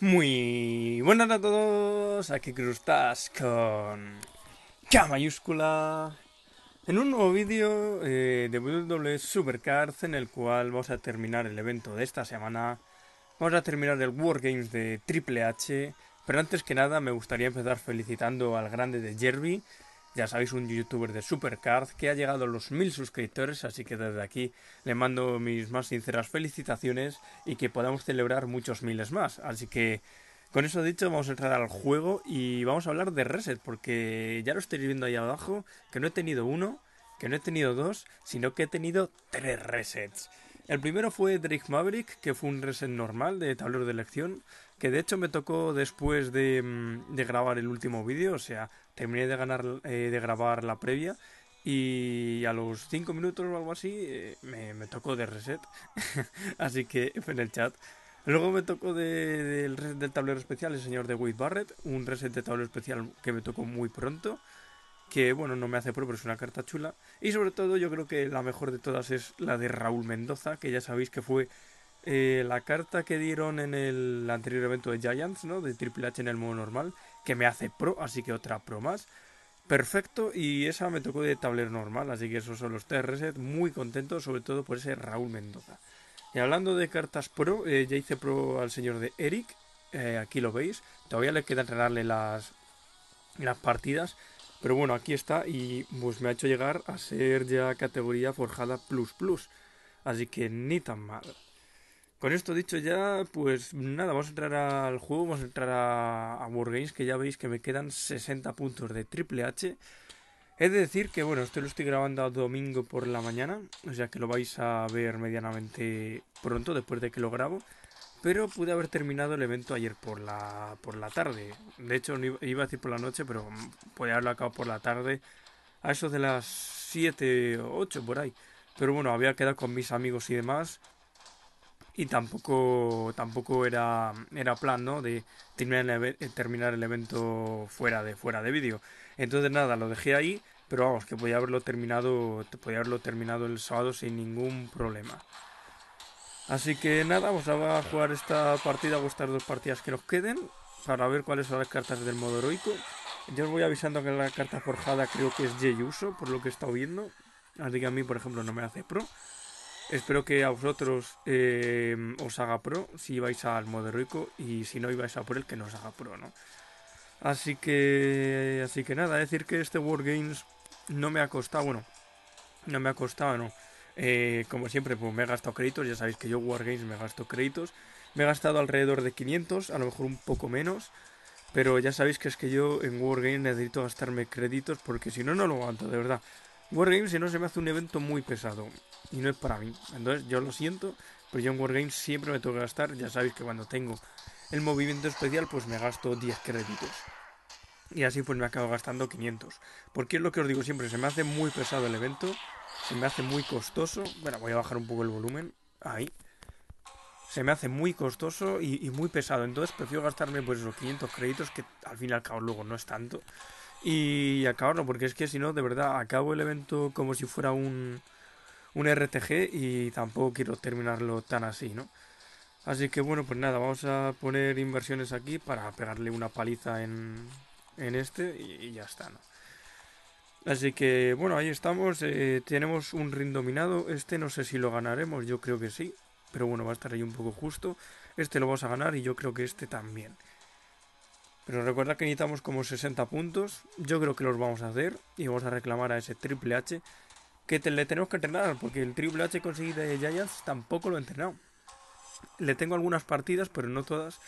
Muy buenas a todos, aquí Crustas con K mayúscula en un nuevo vídeo eh, de WWE Supercards en el cual vamos a terminar el evento de esta semana vamos a terminar el Wargames de Triple H pero antes que nada me gustaría empezar felicitando al grande de Jerby ya sabéis, un youtuber de Supercard que ha llegado a los mil suscriptores, así que desde aquí le mando mis más sinceras felicitaciones y que podamos celebrar muchos miles más. Así que con eso dicho, vamos a entrar al juego y vamos a hablar de reset, porque ya lo estáis viendo ahí abajo, que no he tenido uno, que no he tenido dos, sino que he tenido tres resets. El primero fue Drake Maverick, que fue un reset normal de tablero de elección, que de hecho me tocó después de mm, grabar el último vídeo, o sea, terminé de, ganar, eh, de grabar la previa y a los 5 minutos o algo así eh, me, tocó de reset. así que en el chat. Luego me tocó del reset del tablero especial el señor de Wade Barrett, un reset de tablero especial que me tocó muy pronto que bueno, no me hace pro, pero es una carta chula. Y sobre todo yo creo que la mejor de todas es la de Raúl Mendoza, que ya sabéis que fue eh, la carta que dieron en el anterior evento de Giants, ¿no? De Triple H en el modo normal, que me hace pro, así que otra pro más. Perfecto, y esa me tocó de tablero normal, así que esos son los tres reset. Muy contento, sobre todo por ese Raúl Mendoza. Y hablando de cartas pro, eh, ya hice pro al señor de Eric, eh, aquí lo veis. Todavía le queda entrenarle las, las partidas, pero bueno, aquí está y pues me ha hecho llegar a ser ya categoría forjada plus plus. Así que ni tan mal. Con esto dicho ya, pues nada, vamos a entrar al juego, vamos a entrar a, Wargames, que ya veis que me quedan 60 puntos de Triple H. He de decir que, bueno, esto lo estoy grabando a domingo por la mañana, o sea que lo vais a ver medianamente pronto, después de que lo grabo. Pero pude haber terminado el evento ayer por la, por la tarde. De hecho, iba a decir por la noche, pero podía haberlo acabado por la tarde, a eso de las 7, 8 por ahí. Pero bueno, había quedado con mis amigos y demás y tampoco tampoco era, era plan de terminar el, eh, terminar el evento fuera de fuera de vídeo entonces nada lo dejé ahí pero vamos que podía haberlo terminado podía haberlo terminado el sábado sin ningún problema así que nada vamos a jugar esta partida a estas dos partidas que nos queden para ver cuáles son las cartas del modo heroico yo os voy avisando que la carta forjada creo que es Yeyuso Uso por lo que he estado viendo así que a mí por ejemplo no me hace pro Espero que a vosotros eh, os haga pro si vais al modo rico y si no ibais a por el que nos haga pro, ¿no? Así que, así que nada, decir que este wargames no me ha costado, bueno, no me ha costado, no. Eh, como siempre, pues me he gastado créditos, ya sabéis que yo Wargames me gasto créditos. Me he gastado alrededor de 500, a lo mejor un poco menos. Pero ya sabéis que es que yo en Wargames necesito gastarme créditos porque si no, no lo aguanto, de verdad. Wargames si no se me hace un evento muy pesado y no es para mí. Entonces yo lo siento, pero yo en Wargames siempre me tengo que gastar. Ya sabéis que cuando tengo el movimiento especial pues me gasto 10 créditos. Y así pues me acabo gastando 500. Porque es lo que os digo siempre, se me hace muy pesado el evento, se me hace muy costoso. Bueno, voy a bajar un poco el volumen. Ahí. Se me hace muy costoso y, muy pesado. Entonces prefiero gastarme pues esos 500 créditos que al fin y al cabo luego no es tanto y acabarlo, porque es que si no, de verdad, acabo el evento como si fuera un, un RTG y tampoco quiero terminarlo tan así, ¿no? Así que bueno, pues nada, vamos a poner inversiones aquí para pegarle una paliza en, en este y, ya está, ¿no? Así que bueno, ahí estamos, eh, tenemos un ring dominado, este no sé si lo ganaremos, yo creo que sí, pero bueno, va a estar ahí un poco justo, este lo vamos a ganar y yo creo que este también. Pero recuerda que necesitamos como 60 puntos. Yo creo que los vamos a hacer. Y vamos a reclamar a ese Triple H. Que le tenemos que entrenar. Porque el Triple H conseguido de Giants tampoco lo he entrenado. Le tengo algunas partidas, pero no todas.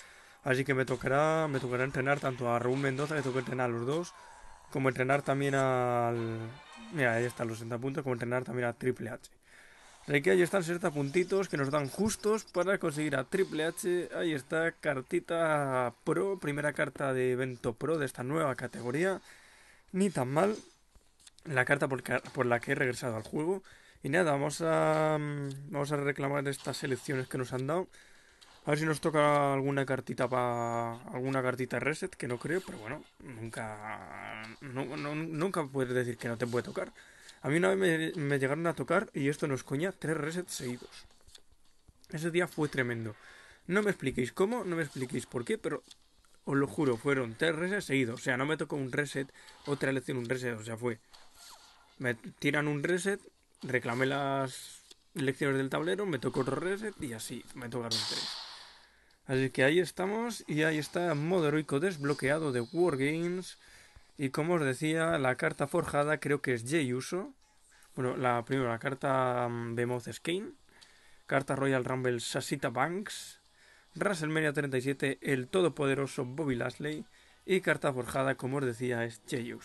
Así que me tocará, me tocará entrenar tanto a Raúl Mendoza, le toca entrenar a los dos. Como entrenar también al. Mira, ahí están los 60 puntos. Como entrenar también a Triple H. Aquí ahí están 60 puntitos que nos dan justos para conseguir a Triple H. Ahí está, cartita pro, primera carta de evento pro de esta nueva categoría. Ni tan mal. La carta por, la que he regresado al juego. Y nada, vamos a, mm, vamos a reclamar estas selecciones que nos han dado. A ver si nos toca alguna cartita para alguna cartita reset, que no creo, pero bueno, nunca nunca puedes decir que no te puede tocar. A mí una vez me, llegaron a tocar, y esto nos coña, tres resets seguidos. Ese día fue tremendo. No me expliquéis cómo, no me expliquéis por qué, pero os lo juro, fueron tres resets seguidos. O sea, no me tocó un reset, otra elección un reset, o sea, fue. Me tiran un reset, reclamé las lecciones del tablero, me tocó otro reset y así, me tocaron tres. Así que ahí estamos y ahí está modo heroico desbloqueado de Wargames. Y como os decía, la carta forjada creo que es Jey Bueno, la primera, la carta Bemoth mm, Kane. Carta Royal Rumble Sasita Banks. WrestleMania 37, el todopoderoso Bobby Lashley. Y carta forjada, como os decía, es Jey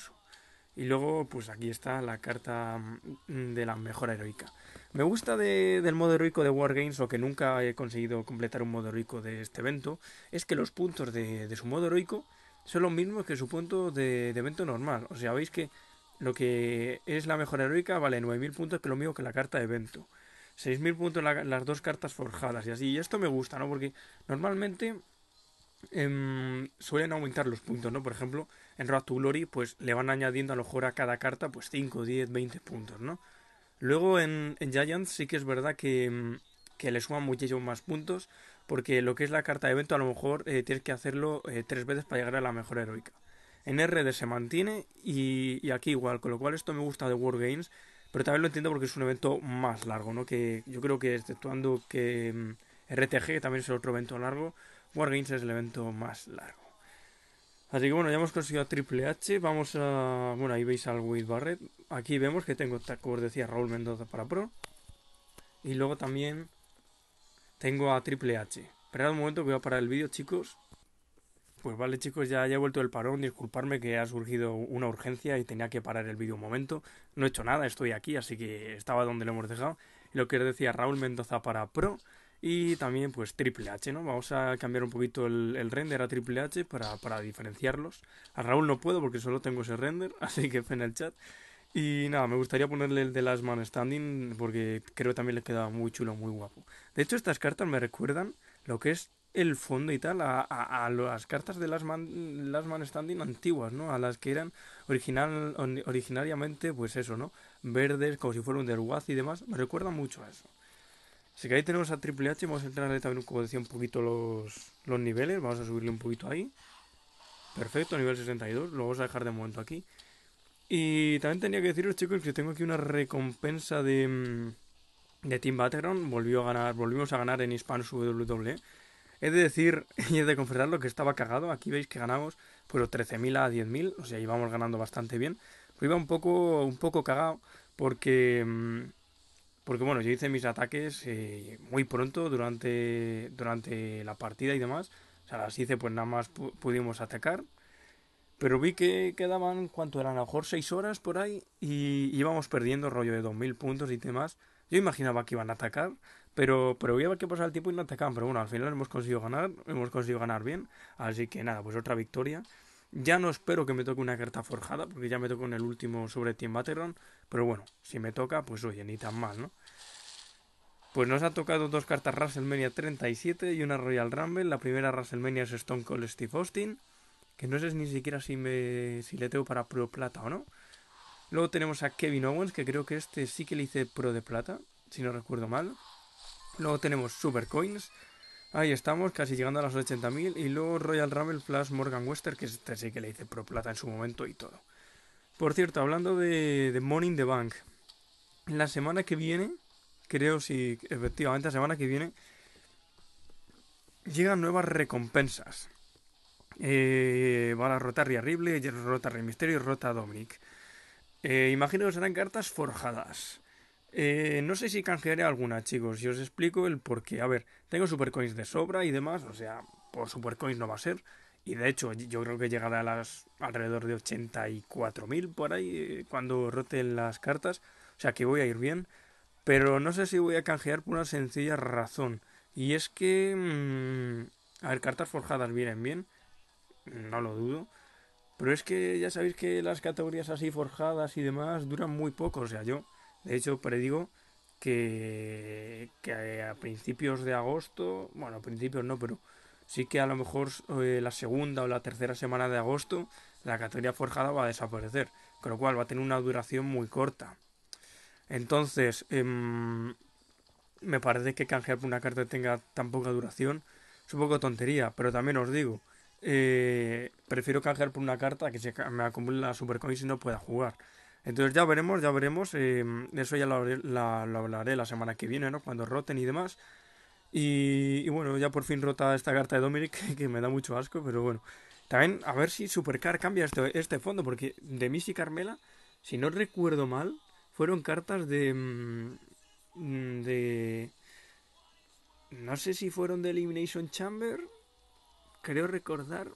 Y luego, pues aquí está la carta mm, de la mejora heroica. Me gusta del modo heroico de Wargames, o que nunca he conseguido completar un modo heroico de este evento, es que los puntos de, de su modo heroico son los mismos que su punto de, evento normal. O sea, veis que lo que es la mejor heroica vale 9.000 puntos, que lo mismo que la carta de evento. 6.000 puntos las dos cartas forjadas y así. Y esto me gusta, ¿no? Porque normalmente em, suelen aumentar los puntos, ¿no? Por ejemplo, en Road to Glory, pues le van añadiendo a lo mejor a cada carta, pues 5, 10, 20 puntos, ¿no? Luego en, Giants sí que es verdad que, que le suman muchísimos más puntos porque lo que es la carta de evento a lo mejor eh, tienes que hacerlo eh, tres veces para llegar a la mejor heroica. En RD se mantiene y, aquí igual, con lo cual esto me gusta de Wargames, pero también lo entiendo porque es un evento más largo, ¿no? Que yo creo que exceptuando que mm, RTG también es otro evento largo, Wargames es el evento más largo. Así que bueno, ya hemos conseguido a Triple H, vamos a... Bueno, ahí veis al Wade Barrett. Aquí vemos que tengo, como decía, Raúl Mendoza para Pro. Y luego también tengo a Triple H. Esperad un momento que voy a parar el vídeo, chicos. Pues vale, chicos, ya, ya he vuelto el parón. Disculparme que ha surgido una urgencia y tenía que parar el vídeo un momento. No he hecho nada, estoy aquí, así que estaba donde lo hemos dejado. Lo que os decía Raúl Mendoza para Pro y también pues Triple H, ¿no? Vamos a cambiar un poquito el, render a Triple H para, para diferenciarlos. A Raúl no puedo porque solo tengo ese render, así que en el chat. Y nada, me gustaría ponerle el de Last Man Standing porque creo que también le quedaba muy chulo, muy guapo. De hecho, estas cartas me recuerdan lo que es el fondo y tal a, las cartas de Last Man, Man, Standing antiguas, ¿no? A las que eran original, originariamente, pues eso, ¿no? Verdes, como si fuera un Derwaz y demás. Me recuerda mucho a eso. Así que ahí tenemos a Triple H. Vamos a entrarle también, como decía, un poquito los, los niveles. Vamos a subirle un poquito ahí. Perfecto, nivel 62. Lo vamos a dejar de momento aquí. Y también tenía que deciros, chicos, que tengo aquí una recompensa de, mm, de Team Battleground. Volvió a ganar, volvimos a ganar en Hispan WWE. He de decir y he de lo que estaba cagado. Aquí veis que ganamos pues 13.000 a 10.000. O sea, íbamos ganando bastante bien. Pero pues iba un poco, un poco cagado porque... Mm, porque bueno, yo hice mis ataques eh, muy pronto durante, durante la partida y demás. O sea, las hice pues nada más pudimos atacar. Pero vi que quedaban, ¿cuánto eran? A lo mejor 6 horas por ahí y íbamos perdiendo rollo de 2.000 puntos y demás. Yo imaginaba que iban a atacar, pero, pero ver que pasa el tiempo y no atacaban. Pero bueno, al final hemos conseguido ganar, hemos conseguido ganar bien. Así que nada, pues otra victoria. Ya no espero que me toque una carta forjada, porque ya me tocó en el último sobre Team Battleground. Pero bueno, si me toca, pues oye, ni tan mal, ¿no? Pues nos ha tocado dos cartas WrestleMania 37 y una Royal Rumble. La primera WrestleMania es Stone Cold Steve Austin que no sé ni siquiera si, si le tengo para Pro Plata o no. Luego tenemos a Kevin Owens, que creo que este sí que le hice Pro de Plata, si no recuerdo mal. Luego tenemos Super Coins. Ahí estamos, casi llegando a las 80.000. Y luego Royal Rumble plus Morgan Wester, que este sí que le hice Pro Plata en su momento y todo. Por cierto, hablando de, de Money the Bank, la semana que viene, creo si efectivamente la semana que viene, llegan nuevas recompensas. Eh, vale, Rota rotar Rota misterio y Rota Dominic. Eh, imagino que serán cartas forjadas. Eh, no sé si canjearé alguna, chicos, y os explico el porqué A ver, tengo supercoins de sobra y demás, o sea, por pues supercoins no va a ser. Y de hecho, yo creo que llegará a las alrededor de 84.000 por ahí eh, cuando roten las cartas. O sea que voy a ir bien. Pero no sé si voy a canjear por una sencilla razón. Y es que... Mm, a ver, cartas forjadas vienen bien no lo dudo. Pero es que ya sabéis que las categorías así forjadas y demás duran muy poco. O sea, yo, de hecho, predigo que, que a principios de agosto, bueno, a principios no, pero sí que a lo mejor eh, la segunda o la tercera semana de agosto la categoría forjada va a desaparecer. Con lo cual va a tener una duración muy corta. Entonces, em, me parece que canjear por una carta que tenga tan poca duración es un poco tontería, pero también os digo eh, prefiero canjear por una carta que se me acumule la Supercoin si no pueda jugar. Entonces ya veremos, ya veremos. Em, eso ya lo, hablaré la semana que viene, ¿no? Cuando roten y demás. Y, bueno, ya por fin rota esta carta de Dominic, que me da mucho asco, pero bueno. También a ver si Supercar cambia este, este fondo, porque de Miss y Carmela, si no recuerdo mal, fueron cartas de... Mm, mm, de... No sé si fueron de Elimination Chamber creo recordar,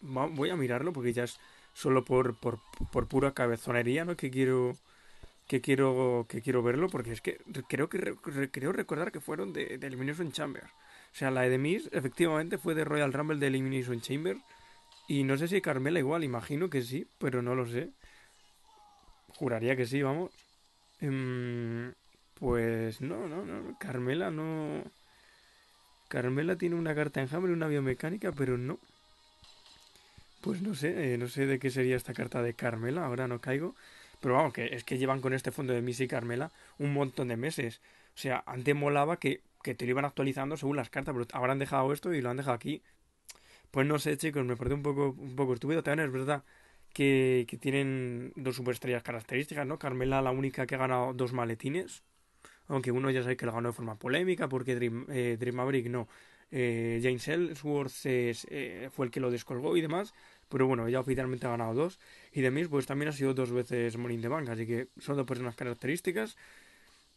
voy a mirarlo porque ya es solo por, pura cabezonería, ¿no? Que quiero que quiero que quiero verlo porque es que creo que creo recordar que fueron de, Elimination Chamber. O sea, la de Miz efectivamente fue de Royal Rumble de Elimination Chamber y no sé si Carmela igual, imagino que sí, pero no lo sé. Juraría que sí, vamos. Em, pues no, no, no, Carmela no Carmela tiene una carta en enjambre, una biomecánica, pero no. Pues no sé, eh, no sé de qué sería esta carta de Carmela, ahora no caigo. Pero vamos, que es que llevan con este fondo de Missy y Carmela un montón de meses. O sea, antes molaba que, que te lo iban actualizando según las cartas, pero ahora han dejado esto y lo han dejado aquí. Pues no sé, chicos, me parece un poco, un poco estúpido. También es verdad que, que tienen dos superestrellas características, ¿no? Carmela, la única que ha ganado dos maletines aunque uno ya sabe que lo ganó de forma polémica, porque Dream, eh, Maverick no. Eh, James Ellsworth es, eh, fue el que lo descolgó y demás, pero bueno, ya oficialmente ha ganado dos. Y de mí pues también ha sido dos veces Morin de Bank, así que son dos personas características.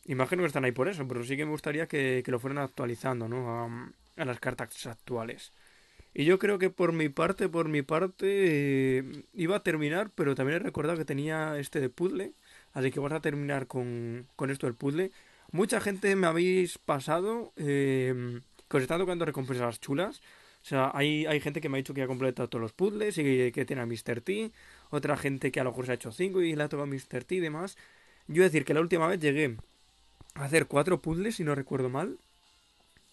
Imagino que están ahí por eso, pero sí que me gustaría que, lo fueran actualizando, ¿no? A, las cartas actuales. Y yo creo que por mi parte, por mi parte, iba a terminar, pero también he recordado que tenía este de puzzle, así que vas a terminar con, con esto del puzzle. Mucha gente me habéis pasado eh, que os está tocando recompensas chulas. O sea, hay, hay gente que me ha dicho que ha completado todos los puzzles y que, tiene a Mr. T. Otra gente que a lo mejor se ha hecho 5 y la ha tocado Mr. T y demás. Yo decir que la última vez llegué a hacer cuatro puzzles, si no recuerdo mal.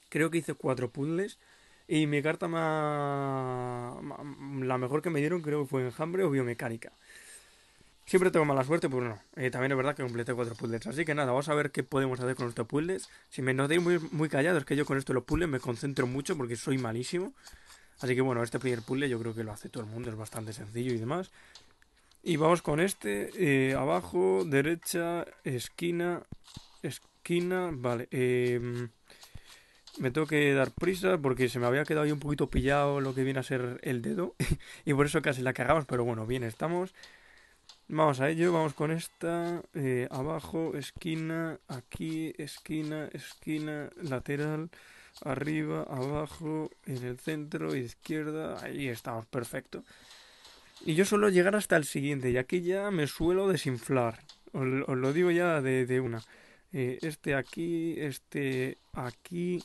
Creo que hice cuatro puzzles. Y mi carta más... La mejor que me dieron creo que fue enjambre o biomecánica. Siempre tengo mala suerte, pero pues no. Eh, también es verdad que completé cuatro puzzles. Así que nada, vamos a ver qué podemos hacer con estos puzzles. Si me notéis muy, muy callado, es que yo con esto los puzzles me concentro mucho porque soy malísimo. Así que bueno, este primer puzzle yo creo que lo hace todo el mundo, es bastante sencillo y demás. Y vamos con este. Eh, abajo, derecha, esquina, esquina. Vale. Em, me tengo que dar prisa porque se me había quedado ahí un poquito pillado lo que viene a ser el dedo. y por eso casi la cagamos, pero bueno, bien, estamos. Vamos a ello, vamos con esta. Eh, abajo, esquina, aquí, esquina, esquina, lateral, arriba, abajo, en el centro, izquierda. Ahí estamos, perfecto. Y yo suelo llegar hasta el siguiente, y aquí ya me suelo desinflar. Os, lo digo ya de, una. Eh, este aquí, este aquí,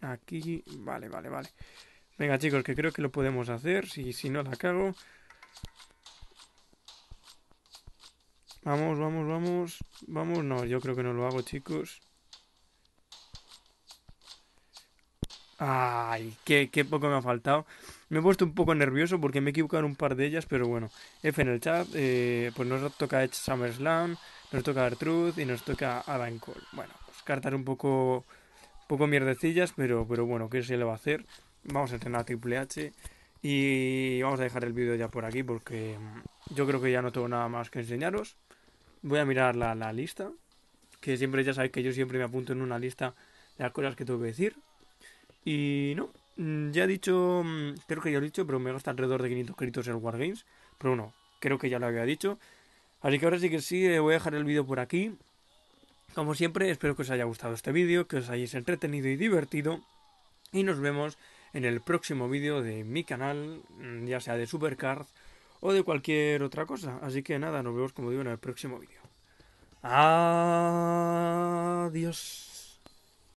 aquí. Vale, vale, vale. Venga chicos, que creo que lo podemos hacer. Si, si no la cago. Vamos, vamos, vamos. Vamos, no, yo creo que no lo hago, chicos. Ay, qué, qué, poco me ha faltado. Me he puesto un poco nervioso porque me he equivocado en un par de ellas, pero bueno. F en el chat, eh, pues nos toca SummerSlam, nos toca Artruth y nos toca Adam Cole. Bueno, pues cartas un poco, poco mierdecillas, pero, pero bueno, ¿qué se le va a hacer? Vamos a entrenar a Triple H y vamos a dejar el vídeo ya por aquí porque yo creo que ya no tengo nada más que enseñaros. Voy a mirar la, la lista. Que siempre, ya sabéis que yo siempre me apunto en una lista de las cosas que tengo que decir. Y no, mm, ya he dicho, mm, creo que ya lo he dicho, pero me gasta alrededor de 500 créditos en Wargames. Pero no, creo que ya lo había dicho. Así que ahora sí que sí, eh, voy a dejar el vídeo por aquí. Como siempre, espero que os haya gustado este vídeo, que os hayáis entretenido y divertido. Y nos vemos en el próximo vídeo de mi canal, mm, ya sea de Supercard o de cualquier otra cosa. Así que nada, nos vemos como digo en el próximo vídeo. Adiós.